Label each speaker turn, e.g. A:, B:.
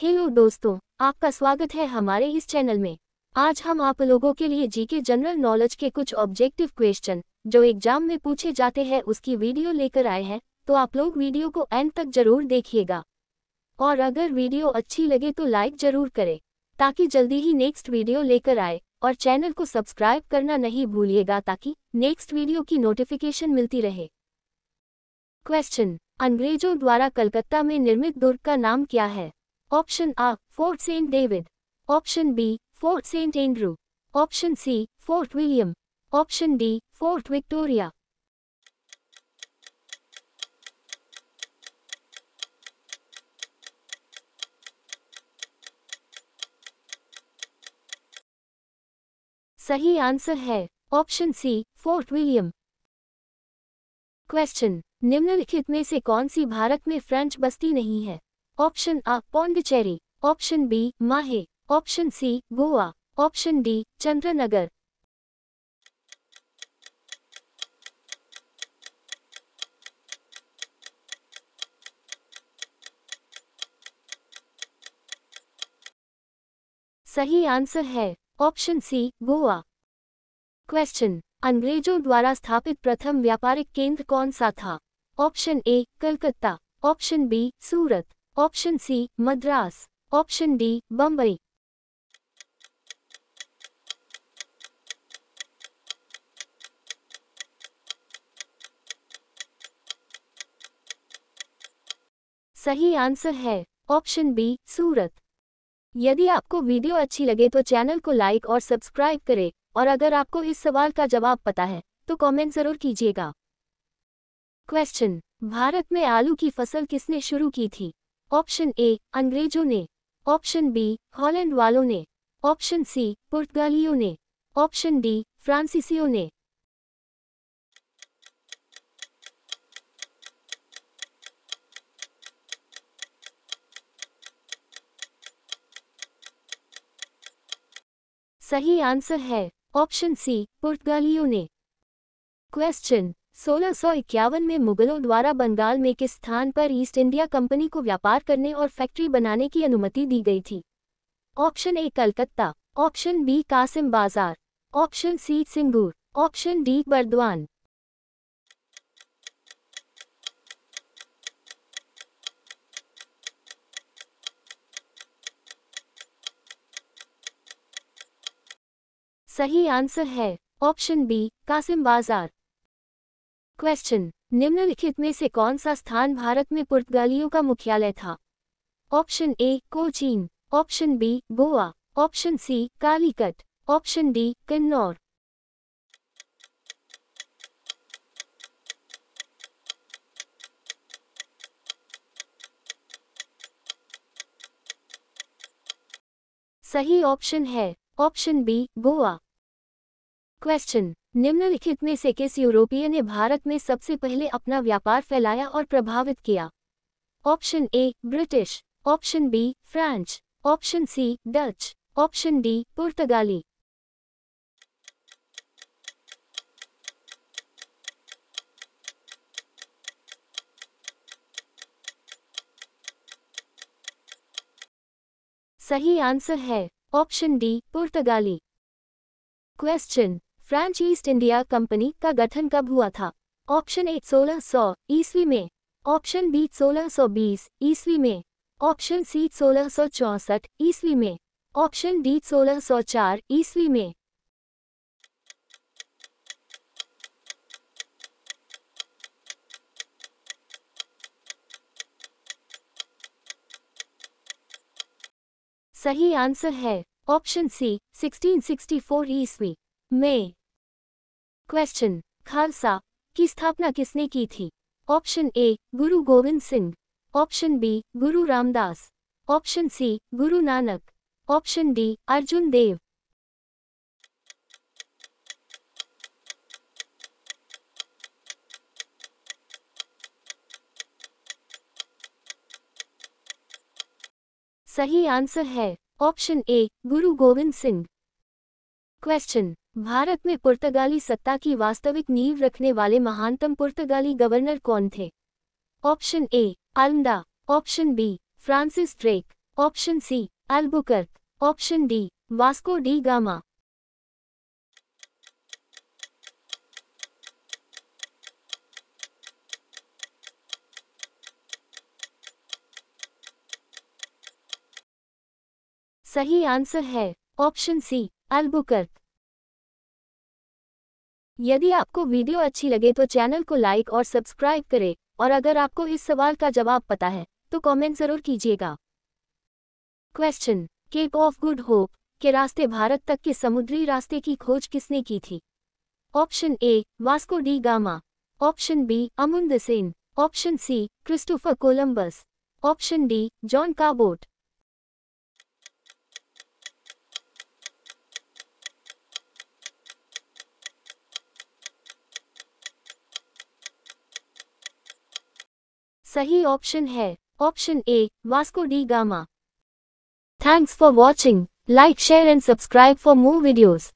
A: Hello दोस्तों आपका स्वागत है हमारे इस चैनल में आज हम आप लोगों के लिए जीके जनरल नॉलेज के कुछ ऑब्जेक्टिव क्वेश्चन जो एग्जाम में पूछे जाते हैं उसकी वीडियो लेकर आए हैं तो आप लोग वीडियो को एंड तक जरूर देखिएगा और अगर वीडियो अच्छी लगे तो लाइक जरूर करें ताकि जल्दी ही नेक्स्ट वीडियो लेकर आए और चैनल को सब्सक्राइब करना नहीं भूलिएगा ताकि नेक्स्ट वीडियो की नोटिफिकेशन मिलती रहे क्वेश्चन अंग्रेजों द्वारा कलकत्ता में निर्मित दुर्ग का नाम क्या है Option A, Fort St. David. Option B, Fort St. Andrew. Option C, Fort William. Option D, Fort Victoria. सही आंसर है option C Fort William question निम्नलिखित में से कौन सी भारत में फ्रेंच बस्ती नहीं है option A Pondicherry option B Mahe option C Goa option D Chandannagar सही आंसर है ऑप्शन सी गोवा क्वेश्चन अंग्रेजों द्वारा स्थापित प्रथम व्यापारिक केंद्र कौन सा था option A Calcutta option B Surat option C Madras option D Bombay सही आंसर है ऑप्शन बी सूरत यदि आपको वीडियो अच्छी लगे तो चैनल को लाइक और सब्सक्राइब करें और अगर आपको इस सवाल का जवाब पता है तो कमेंट जरूर कीजिएगा क्वेश्चन भारत में आलू की फसल किसने शुरू की थी ऑप्शन ए अंग्रेजों ने ऑप्शन बी हॉलैंड वालों ने ऑप्शन सी पुर्तगालियों ने ऑप्शन डी फ्रांसीसियों ने सही आंसर है ऑप्शन सी पुर्तगालियों ने क्वेश्चन सोलह में मुगलों द्वारा बंगाल में किस स्थान पर ईस्ट इंडिया कंपनी को व्यापार करने और फैक्ट्री बनाने की अनुमति दी गई थी option A Calcutta option B Kasim Bazar option C Singur option D Burdwan सही आंसर है ऑप्शन बी कासिम बाजार क्वेश्चन निम्नलिखित में से कौन सा स्थान भारत में पुर्तगालियों का मुख्यालय था option A Cochin option B Goa option C Calicut option D Kinnaur सही ऑप्शन है ऑप्शन बी गोवा क्वेश्चन निम्नलिखित में से किस यूरोपीय ने भारत में सबसे पहले अपना व्यापार फैलाया और प्रभावित किया option A British option B French option C Dutch option D पुर्तगाली सही आंसर है ऑप्शन डी पुर्तगाली question French East India Company का गठन कब हुआ था ऑप्शन ए सोलह सौ ईस्वी में ऑप्शन बी सोलह सौ बीस ईस्वी में ऑप्शन सी सोलह सौ चौसठ ईस्वी में ऑप्शन डी सोलह सौ चार ईस्वी में सही आंसर है ऑप्शन सी 1664 ईस्वी में क्वेश्चन खालसा की स्थापना किसने की थी ऑप्शन ए गुरु गोविंद सिंह ऑप्शन बी गुरु Ramdas option C Guru Nanak option D Arjun Dev सही आंसर है ऑप्शन ए गुरु गोविंद सिंह क्वेश्चन भारत में पुर्तगाली सत्ता की वास्तविक नींव रखने वाले महानतम पुर्तगाली गवर्नर कौन थे option A Almeida option B Francis Drake option C Albuquerque option D Vasco da Gama सही आंसर है ऑप्शन सी अल्बुकर्क यदि आपको वीडियो अच्छी लगे तो चैनल को लाइक और सब्सक्राइब करें और अगर आपको इस सवाल का जवाब पता है तो कमेंट जरूर कीजिएगा question Cape of Good Hope के रास्ते भारत तक के समुद्री रास्ते की खोज किसने की थी option A Vasco da Gama option B Amundsen option C Christopher Columbus option D John Cabot सही ऑप्शन है option A Vasco da Gama thanks for watching like share and subscribe for more videos